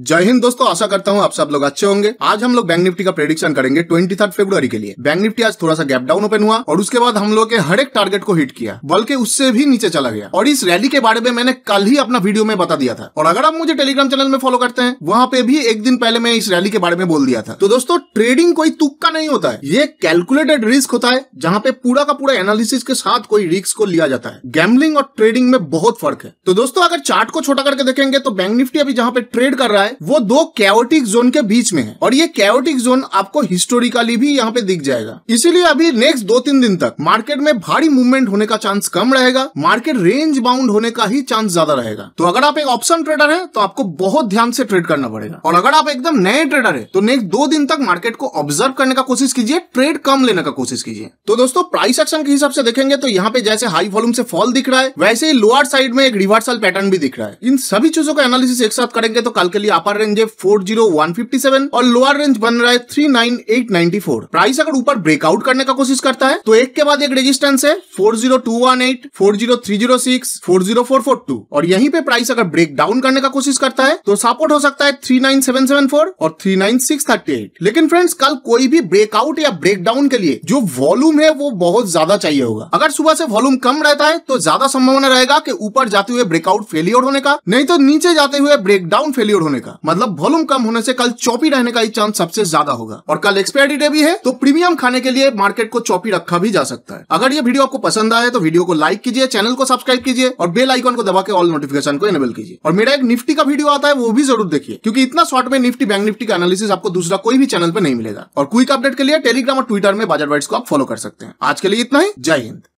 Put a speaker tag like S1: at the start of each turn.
S1: जय हिंद दोस्तों आशा करता हूं आप सब लोग अच्छे होंगे आज हम लोग बैंक निफ्टी का प्रेडिक्शन करेंगे ट्वेंटी थर्ड फेब्रुवरी के लिए बैंक निफ्टी आज थोड़ा सा गैप डाउन ओपन हुआ और उसके बाद हम लोग के हर एक टारगेट को हिट किया बल्कि उससे भी नीचे चला गया और इस रैली के बारे में मैंने कल ही अपना वीडियो में बता दिया था और अगर आप मुझे टेलीग्राम चैनल में फॉलो करते हैं वहां पे भी एक दिन पहले मैं इस रैली के बारे में बोल दिया था तो दोस्तों ट्रेडिंग कोई तुक्का नहीं होता है ये कैलकुलेटेड रिस्क होता है जहाँ पे पूरा का पूरा एनालिसिस के साथ कोई रिस्क को लिया जाता है गैमलिंग और ट्रेडिंग में बहुत फर्क है तो दोस्तों अगर चार्ट को छोटा करके देखेंगे तो बैंक निफ्टी अभी जहाँ पे ट्रेड कर रहा है है वो दो कैओटिक जोन के बीच में है और ये कैओटिक जोन आपको हिस्टोरिकली भी यहाँ पे दिख जाएगा इसीलिए अभी नेक्स्ट दो तीन दिन तक मार्केट में भारी मूवमेंट होने का चांस कम रहेगा मार्केट रेंज बाउंड होने का ही चांस ज्यादा रहेगा तो अगर आप एक ऑप्शन ट्रेडर है तो आपको बहुत ध्यान से ट्रेड करना पड़ेगा और अगर आप एकदम नए ट्रेडर है तो नेक्स्ट दो दिन तक मार्केट को ऑब्जर्व करने का कोशिश कीजिए ट्रेड कम लेने का कोशिश कीजिए तो दोस्तों प्राइस एक्शन के हिसाब से देखेंगे तो यहाँ पे जैसे हाई वॉल्यूम से फॉल दिख रहा है वैसे ही लोअर साइड में एक रिवर्सल पैटर्न भी दिख रहा है इन सभी चीजों का एनालिसिस एक साथ करेंगे तो कल के लिए अपर रेंज है four zero one fifty seven और लोअर रेंज बन रहा है three nine eight ninety four price अगर ऊपर ब्रेकआउट करने का कोशिश करता है तो एक के बाद एक रेजिस्टेंस है four zero two one eight four zero three zero six four zero four four two और यहीं पे प्राइस अगर ब्रेक डाउन करने का कोशिश करता है तो सपोर्ट हो सकता है three nine seven seven four और three nine six thirty eight लेकिन फ्रेंड्स कल कोई भी ब्रेकआउट या ब्रेक डाउन के लिए जो वॉल्यूम है वो बहुत ज्यादा चाहिए होगा अगर सुबह से वॉल्यूम कम रहता है तो ज्यादा संभावना रहेगा कि ऊपर जाते हुए ब्रेकआउट फेलियर होने का नहीं तो नीचे जाते हुए ब्रेकडाउन फेलियर होने का का मतलब वॉल्यूम कम होने से कल चौपी रहने का ही चांस सबसे ज्यादा होगा और कल एक्सपायरी डे भी है तो प्रीमियम खाने के लिए मार्केट को चौपी रखा भी जा सकता है अगर ये वीडियो आपको पसंद आए तो वीडियो को लाइक कीजिए चैनल को सब्सक्राइब कीजिए और बेल आइकॉन को दबा के ऑल नोटिफिकेशन को एनेबल कीजिए और मेरा एक निफ्टी का वीडियो आता है वो भी जरूर देखिए क्योंकि इतना शॉर्ट में निफ्टी बैंक निफ्टी का एनालिसिस आपको दूसरा कोई भी चैनल पर नहीं मिलेगा और क्विक अपडेट के लिए टेलीग्राम और ट्विटर में बाजार वाइट्स को आप फॉलो कर सकते हैं आज के लिए इतना ही जय हिंद